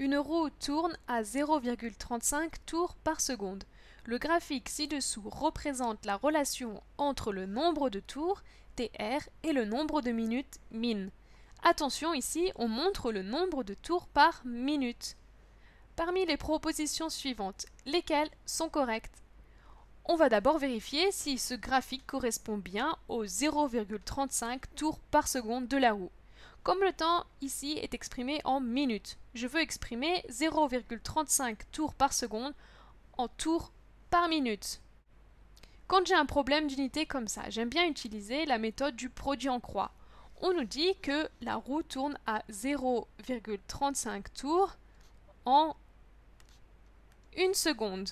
une roue tourne à 0,35 tours par seconde. Le graphique ci-dessous représente la relation entre le nombre de tours, TR, et le nombre de minutes, min. Attention ici, on montre le nombre de tours par minute. Parmi les propositions suivantes, lesquelles sont correctes On va d'abord vérifier si ce graphique correspond bien aux 0,35 tours par seconde de la roue. Comme le temps ici est exprimé en minutes, je veux exprimer 0,35 tours par seconde en tours par minute. Quand j'ai un problème d'unité comme ça, j'aime bien utiliser la méthode du produit en croix. On nous dit que la roue tourne à 0,35 tours en une seconde.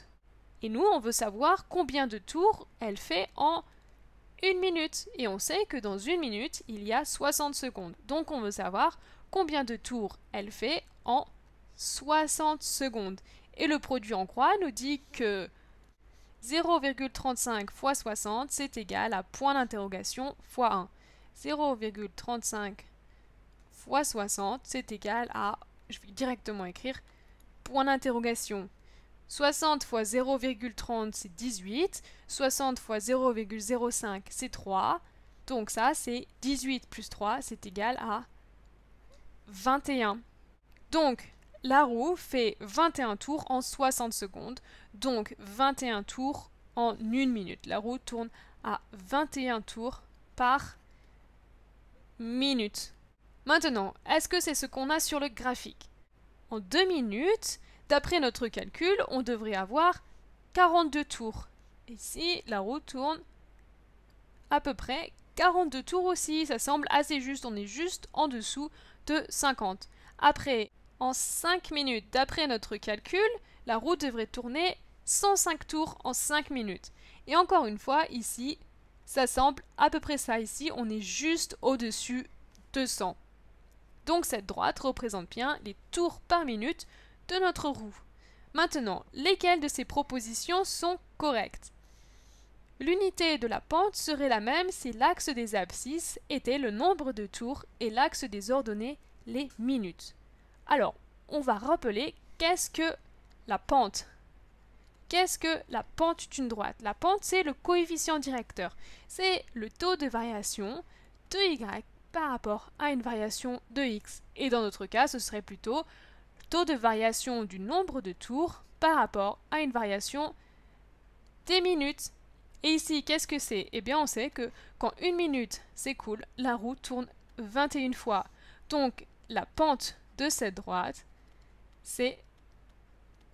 Et nous, on veut savoir combien de tours elle fait en une minute. Et on sait que dans une minute, il y a 60 secondes. Donc on veut savoir combien de tours elle fait en 60 secondes. Et le produit en croix nous dit que 0,35 x 60, c'est égal à point d'interrogation x 1. 0,35 x 60, c'est égal à, je vais directement écrire, point d'interrogation 60 fois 0,30 c'est 18, 60 fois 0,05 c'est 3, donc ça c'est 18 plus 3 c'est égal à 21. Donc la roue fait 21 tours en 60 secondes, donc 21 tours en 1 minute. La roue tourne à 21 tours par minute. Maintenant, est-ce que c'est ce qu'on a sur le graphique En 2 minutes, D'après notre calcul, on devrait avoir 42 tours. Ici, la roue tourne à peu près 42 tours aussi, ça semble assez juste, on est juste en dessous de 50. Après, en 5 minutes, d'après notre calcul, la roue devrait tourner 105 tours en 5 minutes. Et encore une fois, ici, ça semble à peu près ça. Ici, on est juste au-dessus de 100. Donc cette droite représente bien les tours par minute de notre roue. Maintenant, lesquelles de ces propositions sont correctes L'unité de la pente serait la même si l'axe des abscisses était le nombre de tours et l'axe des ordonnées les minutes. Alors, on va rappeler qu'est-ce que la pente Qu'est-ce que la pente d'une droite La pente, c'est le coefficient directeur. C'est le taux de variation de y par rapport à une variation de x. Et dans notre cas, ce serait plutôt taux de variation du nombre de tours par rapport à une variation des minutes. Et ici, qu'est-ce que c'est Eh bien, on sait que quand une minute s'écoule, la roue tourne 21 fois. Donc, la pente de cette droite, c'est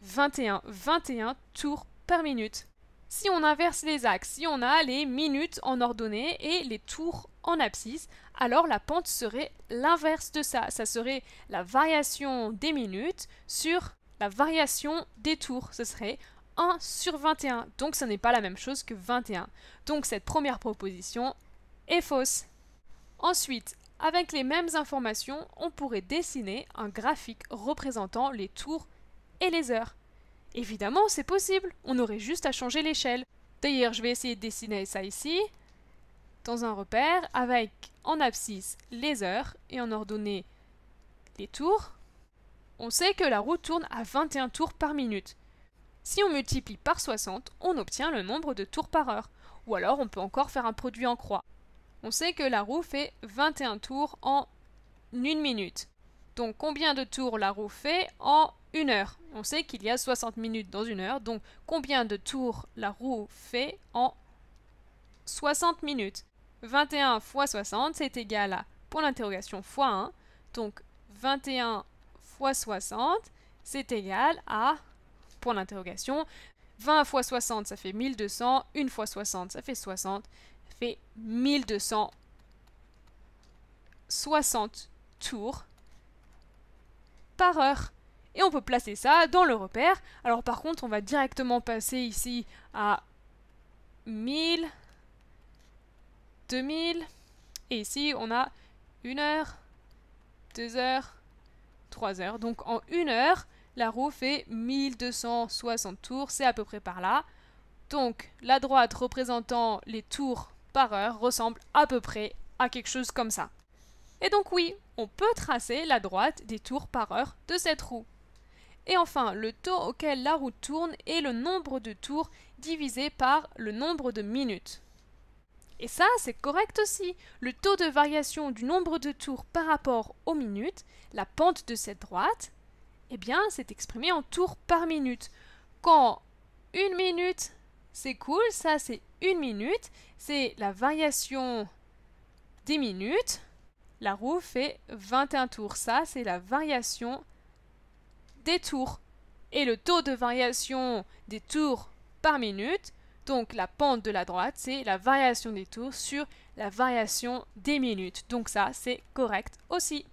21. 21 tours par minute. Si on inverse les axes, si on a les minutes en ordonnée et les tours en abscisse, alors la pente serait l'inverse de ça. Ça serait la variation des minutes sur la variation des tours. Ce serait 1 sur 21. Donc ce n'est pas la même chose que 21. Donc cette première proposition est fausse. Ensuite, avec les mêmes informations, on pourrait dessiner un graphique représentant les tours et les heures. Évidemment, c'est possible, on aurait juste à changer l'échelle. D'ailleurs, je vais essayer de dessiner ça ici dans un repère avec en abscisse les heures et en ordonnée les tours, on sait que la roue tourne à 21 tours par minute. Si on multiplie par 60, on obtient le nombre de tours par heure. Ou alors on peut encore faire un produit en croix. On sait que la roue fait 21 tours en une minute. Donc combien de tours la roue fait en une heure On sait qu'il y a 60 minutes dans une heure, donc combien de tours la roue fait en 60 minutes 21 fois 60, c'est égal à, pour l'interrogation, fois 1. Donc 21 fois 60, c'est égal à, pour l'interrogation, 20 fois 60, ça fait 1200. 1 fois 60, ça fait 60. Ça fait 1260 tours par heure. Et on peut placer ça dans le repère. Alors par contre, on va directement passer ici à 1000. 2000. Et ici, on a 1 heure, 2 heures, 3 heures. Donc en 1 heure, la roue fait 1260 tours, c'est à peu près par là. Donc la droite représentant les tours par heure ressemble à peu près à quelque chose comme ça. Et donc oui, on peut tracer la droite des tours par heure de cette roue. Et enfin, le taux auquel la roue tourne est le nombre de tours divisé par le nombre de minutes. Et ça, c'est correct aussi. Le taux de variation du nombre de tours par rapport aux minutes, la pente de cette droite, eh bien, c'est exprimé en tours par minute. Quand une minute s'écoule, cool, ça c'est une minute, c'est la variation des minutes. La roue fait 21 tours, ça c'est la variation des tours. Et le taux de variation des tours par minute, donc la pente de la droite, c'est la variation des tours sur la variation des minutes. Donc ça, c'est correct aussi.